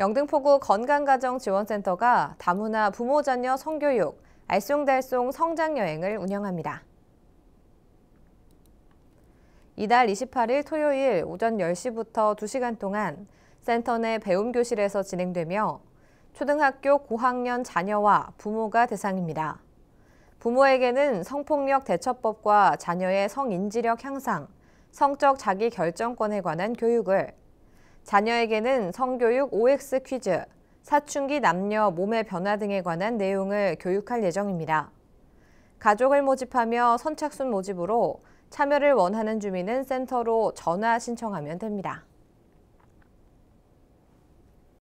영등포구 건강가정지원센터가 다문화 부모 자녀 성교육, 알쏭달쏭 성장여행을 운영합니다. 이달 28일 토요일 오전 10시부터 2시간 동안 센터 내 배움교실에서 진행되며 초등학교 고학년 자녀와 부모가 대상입니다. 부모에게는 성폭력 대처법과 자녀의 성인지력 향상, 성적 자기결정권에 관한 교육을 자녀에게는 성교육 OX 퀴즈, 사춘기 남녀 몸의 변화 등에 관한 내용을 교육할 예정입니다. 가족을 모집하며 선착순 모집으로 참여를 원하는 주민은 센터로 전화 신청하면 됩니다.